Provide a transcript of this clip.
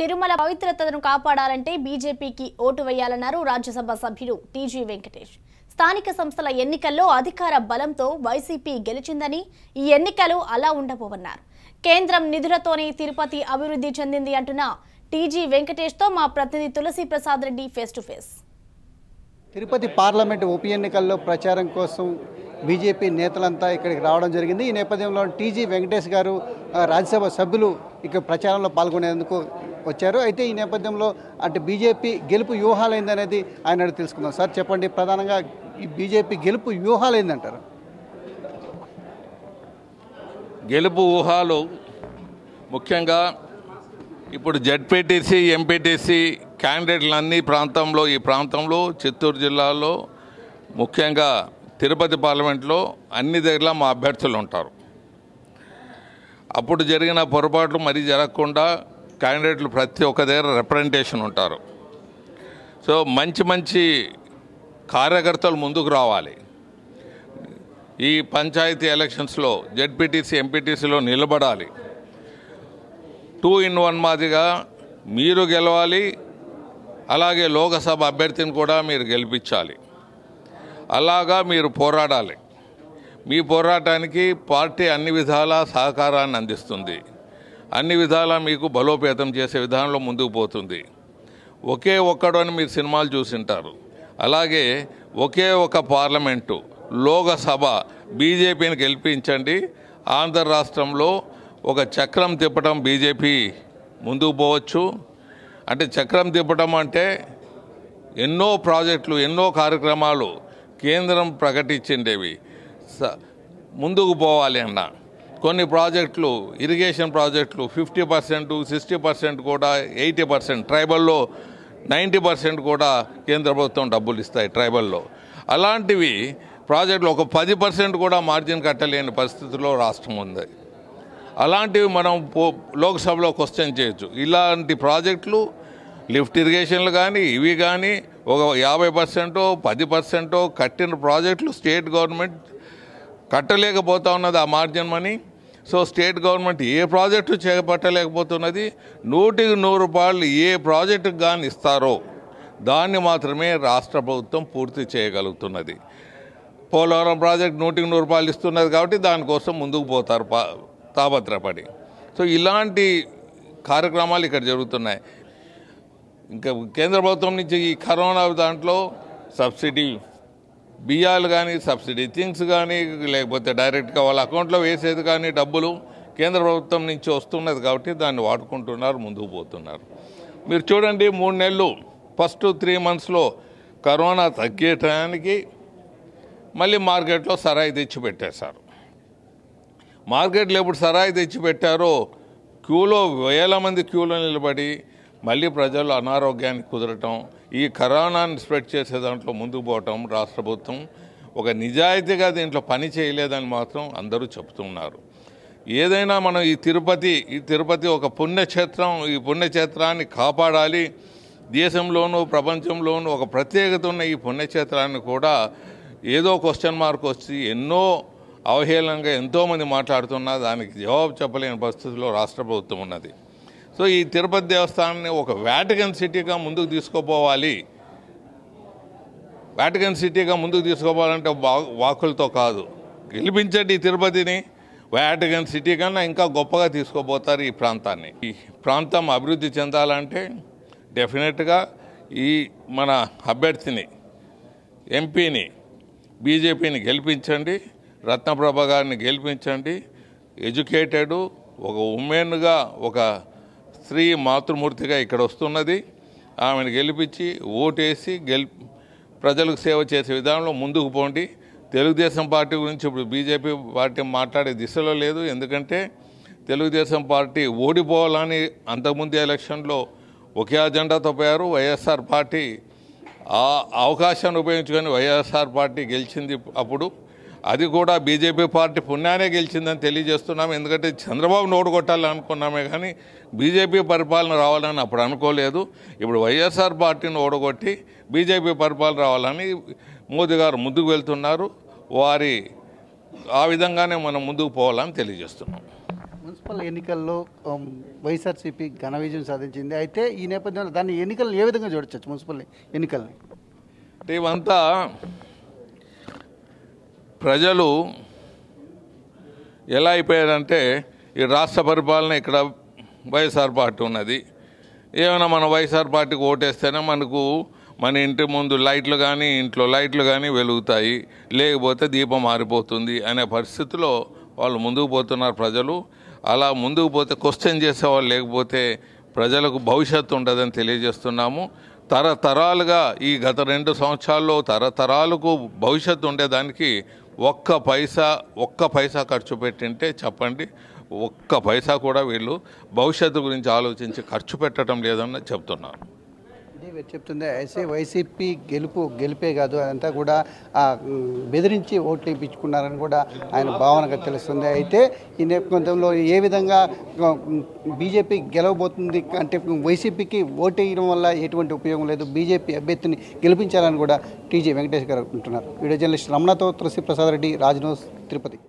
తిరుమల పవిత్రతను కాపాడాలంటే బీజేపీకి ఓటు వేయాలన్నారు రాజ్యసభ సభ్యుడు టీజీ వెంకటేష్ స్థానిక సంస్థల ఎన్నికల్లో అధికార బలంతో వైసీపీ గెలిచిందని ఈ ఎన్నికలు అలా ఉండబోవన్నారు కేంద్రం నిధులతోనే తిరుపతి అభివృద్ధి చెందింది అంటున్న టీజీ వెంకటేష్తో మా ప్రతినిధి Tulasi Prasad Reddy face to face Tirupati parliament ఉప ఎన్నికల్లో ప్రచారం కోసం బీజేపీ నేతలంతా ఇక్కడికి రావడం జరిగింది ఈ నేపథ్యంలో టీజీ వెంకటేష్ గారు రాజ్యసభ సభ్యులు ఇక్కడ ప్రచారంలో పాల్గొనేందుకు వచ్చారు అయితే ఈ నేపథ్యంలో అటు బీజేపీ గెలుపు వ్యూహాలైందనేది ఆయన తెలుసుకుందాం సార్ చెప్పండి ప్రధానంగా ఈ బీజేపీ గెలుపు ఏందంటారు గెలుపు ఊహాలు ముఖ్యంగా ఇప్పుడు జడ్పీటీసీ ఎంపీటీసీ క్యాండిడేట్లు అన్ని ప్రాంతంలో ఈ ప్రాంతంలో చిత్తూరు జిల్లాలో ముఖ్యంగా తిరుపతి పార్లమెంట్లో అన్ని దగ్గర మా అభ్యర్థులు ఉంటారు అప్పుడు జరిగిన పొరపాట్లు మరీ జరగకుండా క్యాండిడేట్లు ప్రతి ఒక్క దగ్గర రిప్రజెంటేషన్ ఉంటారు సో మంచి మంచి కార్యకర్తలు ముందుకు రావాలి ఈ పంచాయతీ ఎలక్షన్స్లో జెడ్పీటీసీ ఎంపీటీసీలో నిలబడాలి టూ ఇన్ వన్ మాదిగా మీరు గెలవాలి అలాగే లోకసభ అభ్యర్థిని కూడా మీరు గెలిపించాలి అలాగా మీరు పోరాడాలి మీ పోరాటానికి పార్టీ అన్ని విధాలా సహకారాన్ని అందిస్తుంది అన్ని విధాలా మీకు బలోపేతం చేసే విధానంలో ముందుకు పోతుంది ఒకే ఒక్కడు అని మీరు సినిమాలు చూసింటారు అలాగే ఒకే ఒక పార్లమెంటు లోకసభ బీజేపీని గెలిపించండి ఆంధ్ర రాష్ట్రంలో ఒక చక్రం తిప్పటం బీజేపీ ముందుకు పోవచ్చు అంటే చక్రం తిప్పటం అంటే ఎన్నో ప్రాజెక్టులు ఎన్నో కార్యక్రమాలు కేంద్రం ప్రకటించిండేవి ముందుకు పోవాలి అన్నా కొన్ని ప్రాజెక్టులు ఇరిగేషన్ ప్రాజెక్టులు ఫిఫ్టీ పర్సెంట్ సిక్స్టీ పర్సెంట్ కూడా ఎయిటీ పర్సెంట్ ట్రైబల్లో నైంటీ పర్సెంట్ కూడా కేంద్ర ప్రభుత్వం డబ్బులు ఇస్తాయి ట్రైబల్లో అలాంటివి ప్రాజెక్టులు ఒక పది పర్సెంట్ కూడా మార్జిన్ కట్టలేని పరిస్థితిలో రాష్ట్రం ఉంది అలాంటివి మనం పో లోక్సభలో క్వశ్చన్ చేయొచ్చు ఇలాంటి ప్రాజెక్టులు లిఫ్ట్ ఇరిగేషన్లు కానీ ఇవి కానీ ఒక యాభై పర్సెంటో పది పర్సెంటో కట్టిన ప్రాజెక్టులు స్టేట్ గవర్నమెంట్ కట్టలేకపోతా ఉన్నది ఆ margin money so state government ఏ ప్రాజెక్టు చేపట్టలేకపోతున్నది నూటికి నూరు రూపాయలు ఏ ప్రాజెక్టుకు కానీ ఇస్తారో దాన్ని మాత్రమే రాష్ట్ర ప్రభుత్వం పూర్తి చేయగలుగుతున్నది పోలవరం ప్రాజెక్ట్ నూటికి నూరు రూపాయలు ఇస్తున్నది కాబట్టి దానికోసం ముందుకు పోతారు తాపత్రపడి సో ఇలాంటి కార్యక్రమాలు ఇక్కడ జరుగుతున్నాయి ఇంకా కేంద్ర ప్రభుత్వం నుంచి ఈ కరోనా దాంట్లో సబ్సిడీ బియ్యాలు కానీ సబ్సిడీ థింగ్స్ కానీ లేకపోతే డైరెక్ట్గా వాళ్ళ అకౌంట్లో వేసేది కానీ డబ్బులు కేంద్ర ప్రభుత్వం నుంచి వస్తున్నది కాబట్టి దాన్ని వాడుకుంటున్నారు ముందుకు పోతున్నారు మీరు చూడండి మూడు నెలలు ఫస్ట్ త్రీ మంత్స్లో కరోనా తగ్గేటానికి మళ్ళీ మార్కెట్లో సరాయి తెచ్చి పెట్టేశారు మార్కెట్లో ఎప్పుడు సరాయి తెచ్చి పెట్టారో క్యూలో వేల మంది క్యూలో నిలబడి మళ్ళీ ప్రజలు అనారోగ్యానికి కుదరటం ఈ కరోనాని స్ప్రెడ్ చేసే దాంట్లో ముందుకు పోవటం రాష్ట్ర ప్రభుత్వం ఒక నిజాయితీగా దీంట్లో పని చేయలేదని మాత్రం అందరూ చెప్తున్నారు ఏదైనా మనం ఈ తిరుపతి ఈ తిరుపతి ఒక పుణ్యక్షేత్రం ఈ పుణ్యక్షేత్రాన్ని కాపాడాలి దేశంలోనూ ప్రపంచంలోనూ ఒక ప్రత్యేకత ఉన్న ఈ పుణ్యక్షేత్రాన్ని కూడా ఏదో క్వశ్చన్ మార్క్ వచ్చి ఎన్నో అవహేళనంగా ఎంతోమంది మాట్లాడుతున్నా దానికి జవాబు చెప్పలేని పరిస్థితిలో రాష్ట్ర ప్రభుత్వం ఉన్నది సో ఈ తిరుపతి దేవస్థానాన్ని ఒక వ్యాటికన్ సిటీగా ముందుకు తీసుకుపోవాలి వ్యాటికన్ సిటీగా ముందుకు తీసుకుపోవాలంటే వాకులతో కాదు గెలిపించండి తిరుపతిని వ్యాటికన్ సిటీ కన్నా ఇంకా గొప్పగా తీసుకుపోతారు ఈ ప్రాంతాన్ని ఈ ప్రాంతం అభివృద్ధి చెందాలంటే డెఫినెట్గా ఈ మన అభ్యర్థిని ఎంపీని బీజేపీని గెలిపించండి రత్నప్రభ గారిని గెలిపించండి ఎడ్యుకేటెడ్ ఒక ఉమెన్గా ఒక శ్రీ మాతృమూర్తిగా ఇక్కడ వస్తున్నది ఆమెను గెలిపించి ఓటేసి గెల్ ప్రజలకు సేవ చేసే విధానంలో ముందుకు పోండి తెలుగుదేశం పార్టీ గురించి ఇప్పుడు బీజేపీ పార్టీ మాట్లాడే దిశలో లేదు ఎందుకంటే తెలుగుదేశం పార్టీ ఓడిపోవాలని అంతకుముందు ఎలక్షన్లో ఒకే అజెండాతో పోయారు వైఎస్ఆర్ పార్టీ ఆ అవకాశాన్ని ఉపయోగించుకొని వైఎస్ఆర్ పార్టీ గెలిచింది అప్పుడు అది కూడా బీజేపీ పార్టీ పుణ్యానే గెలిచిందని తెలియజేస్తున్నాం ఎందుకంటే చంద్రబాబు నోడు కొట్టాలని అనుకున్నామే కానీ బీజేపీ పరిపాలన రావాలని అప్పుడు అనుకోలేదు ఇప్పుడు వైఎస్ఆర్ పార్టీని ఓడగొట్టి బీజేపీ పరిపాలన రావాలని మోదీ గారు ముందుకు వెళ్తున్నారు వారి ఆ విధంగానే మనం ముందుకు పోవాలని తెలియజేస్తున్నాం మున్సిపల్ ఎన్నికల్లో వైఎస్ఆర్సీపీ ఘన విజయం సాధించింది అయితే ఈ నేపథ్యంలో దాన్ని ఎన్నికలు ఏ విధంగా చూడవచ్చు మున్సిపల్ ఎన్నికల్ని అంటే ఇవంతా ప్రజలు ఎలా అయిపోయారంటే ఈ రాష్ట్ర పరిపాలన ఇక్కడ వైఎస్ఆర్ పార్టీ ఉన్నది ఏమైనా మన వైఎస్ఆర్ పార్టీకి ఓటేస్తేనే మనకు మన ఇంటి ముందు లైట్లు కానీ ఇంట్లో లైట్లు కానీ వెలుగుతాయి లేకపోతే దీపం మారిపోతుంది అనే పరిస్థితిలో వాళ్ళు ముందుకు పోతున్నారు ప్రజలు అలా ముందుకు పోతే క్వశ్చన్ చేసేవాళ్ళు లేకపోతే ప్రజలకు భవిష్యత్తు ఉండదని తెలియజేస్తున్నాము తరతరాలుగా ఈ గత రెండు సంవత్సరాల్లో తరతరాలకు భవిష్యత్తు ఉండేదానికి ఒక్క పైసా ఒక్క పైసా ఖర్చు పెట్టింటే చెప్పండి ఒక్క పైసా కూడా వీళ్ళు భవిష్యత్తు గురించి ఆలోచించి ఖర్చు పెట్టడం లేదని చెప్తున్నారు మీరు చెప్తుంది అయితే వైసీపీ గెలుపు గెలిపే కాదు అదంతా కూడా బెదిరించి ఓట్లు ఇప్పించుకున్నారని కూడా ఆయన భావనగా తెలుస్తుంది అయితే ఈ నేపథ్యంలో ఏ విధంగా బీజేపీ గెలవబోతుంది అంటే వైసీపీకి ఓటు వేయడం వల్ల ఎటువంటి ఉపయోగం లేదు బీజేపీ అభ్యర్థిని గెలిపించాలని కూడా టీజీ వెంకటేష్ గారు అంటున్నారు వీడియో జర్నలిస్ట్ రమణతో తులసి ప్రసాద్ రెడ్డి రాజ్నోస్ తిరుపతి